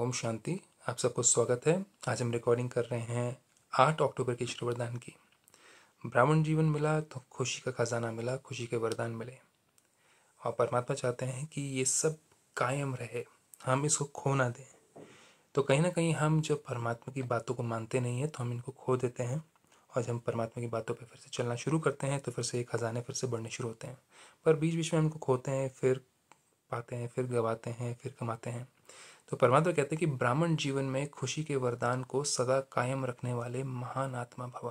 ओम शांति आप सबको स्वागत है आज हम रिकॉर्डिंग कर रहे हैं आठ अक्टूबर के श्री वरदान की ब्राह्मण जीवन मिला तो खुशी का खजाना मिला खुशी के वरदान मिले और परमात्मा चाहते हैं कि ये सब कायम रहे हम इसको खो ना दें तो कहीं ना कहीं हम जब परमात्मा की बातों को मानते नहीं हैं तो हम इनको खो देते हैं और जब हम परमात्मा की बातों पर फिर से चलना शुरू करते हैं तो फिर से ये खजाने फिर से बढ़ने शुरू होते हैं पर बीच बीच में हम इनको खोते हैं फिर पाते हैं फिर गवाते हैं फिर कमाते हैं तो परमात्मा कहते हैं कि ब्राह्मण जीवन में खुशी के वरदान को सदा कायम रखने वाले महान आत्मा भवा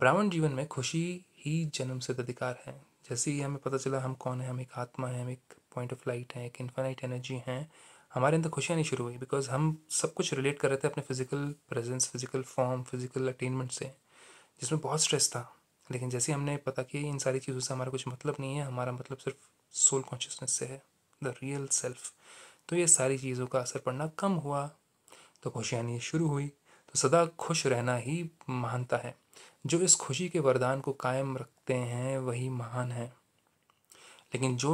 ब्राह्मण जीवन में खुशी ही जन्म से अधिकार है जैसे ही हमें पता चला हम कौन है हम एक आत्मा है हम एक पॉइंट ऑफ लाइट है एक इन्फाइनाइट एनर्जी है हमारे अंदर खुशियाँ नहीं शुरू हुई बिकॉज हम सब कुछ रिलेट कर रहे थे अपने physical presence physical form physical attainment से जिसमें बहुत स्ट्रेस था लेकिन जैसे हमने पता कि इन सारी चीज़ों से हमारा कुछ मतलब नहीं है हमारा मतलब सिर्फ सोल कॉन्शियसनेस से है द रियल सेल्फ तो ये सारी चीज़ों का असर पड़ना कम हुआ तो खुशियानी शुरू हुई तो सदा खुश रहना ही महानता है जो इस खुशी के वरदान को कायम रखते हैं वही महान है लेकिन जो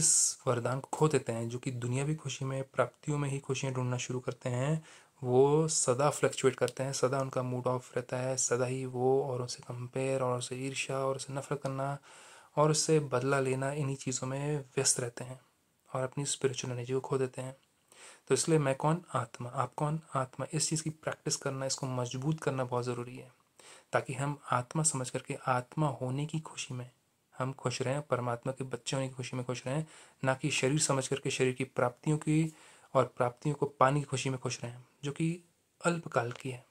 इस वरदान को खो देते हैं जो कि दुनियावी खुशी में प्राप्तियों में ही खुशियाँ ढूंढना शुरू करते हैं वो सदा फ्लक्चुएट करते हैं सदा उनका मूड ऑफ रहता है सदा ही वो और उसे कंपेयर और उसे ईर्ष्या और उसे नफरत करना और उससे बदला लेना इन्हीं चीज़ों में व्यस्त रहते हैं और अपनी स्पिरिचुअल एनर्जी को खो देते हैं तो इसलिए मैं कौन आत्मा आप कौन आत्मा इस चीज़ की प्रैक्टिस करना इसको मजबूत करना बहुत ज़रूरी है ताकि हम आत्मा समझ करके आत्मा होने की खुशी में हम खुश रहें परमात्मा के बच्चे होने की खुशी में खुश रहें ना कि शरीर समझ करके शरीर की प्राप्तियों की और प्राप्तियों को पाने की खुशी में खुश रहें जो कि अल्पकाल की है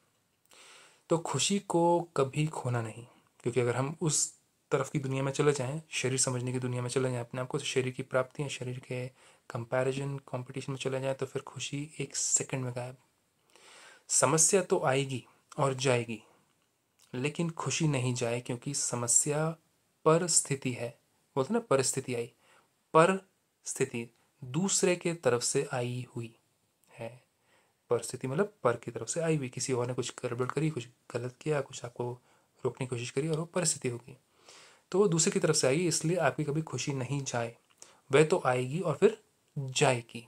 तो खुशी को कभी खोना नहीं क्योंकि अगर हम उस तरफ की दुनिया में चले जाएं शरीर समझने की दुनिया में चले जाएं अपने आप को शरीर की प्राप्ति या शरीर के कंपैरिजन कंपटीशन में चले जाएं तो फिर खुशी एक सेकंड में गायब समस्या तो आएगी और जाएगी लेकिन खुशी नहीं जाए क्योंकि समस्या पर स्थिति है बोलते ना परिस्थिति आई पर स्थिति दूसरे के तरफ से आई हुई है परिस्थिति मतलब पर की तरफ से आई हुई किसी और ने कुछ गड़बड़ करी कुछ गलत किया कुछ आपको रोकने की कोशिश करी और वो परिस्थिति होगी तो वो दूसरे की तरफ से आएगी इसलिए आपकी कभी खुशी नहीं जाए वह तो आएगी और फिर जाएगी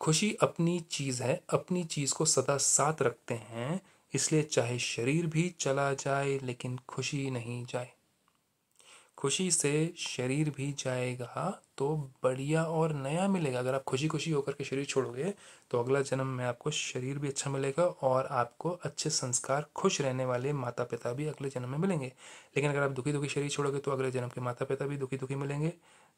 खुशी अपनी चीज़ है अपनी चीज़ को सदा साथ रखते हैं इसलिए चाहे शरीर भी चला जाए लेकिन खुशी नहीं जाए खुशी से शरीर भी जाएगा तो बढ़िया और नया मिलेगा अगर आप खुशी खुशी होकर के शरीर छोड़ोगे तो अगला जन्म में आपको शरीर भी अच्छा मिलेगा और आपको अच्छे संस्कार खुश रहने वाले माता पिता भी अगले जन्म में मिलेंगे लेकिन अगर आप दुखी दुखी शरीर छोड़ोगे तो अगले जन्म के माता पिता भी दुखी दुखी मिलेंगे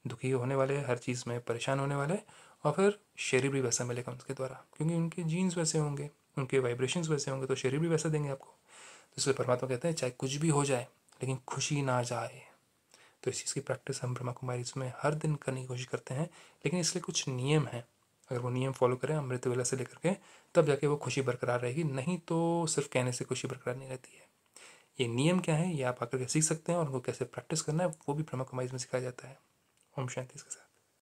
दुखी होने वाले हर चीज़ में परेशान होने वाले और फिर शरीर भी वैसा मिलेगा उनके द्वारा क्योंकि उनके जीन्स वैसे होंगे उनके वाइब्रेशंस वैसे होंगे तो शरीर भी वैसा देंगे आपको तो इसलिए परमात्मा कहते हैं चाहे कुछ भी हो जाए लेकिन खुशी ना जाए तो इस चीज़ की प्रैक्टिस हम ब्रह्मा कुमारी इसमें हर दिन करने की कोशिश करते हैं लेकिन इसलिए कुछ नियम हैं अगर वो नियम फॉलो करें अमृत वेला से लेकर के तब जाके वो खुशी बरकरार रहेगी नहीं तो सिर्फ कहने से खुशी बरकरार नहीं रहती है ये नियम क्या है ये आप आकर के सीख सकते हैं और उनको कैसे प्रैक्टिस करना है वो भी ब्रह्मा कुमारी में सिखाया जाता है ओम शांति इसके साथ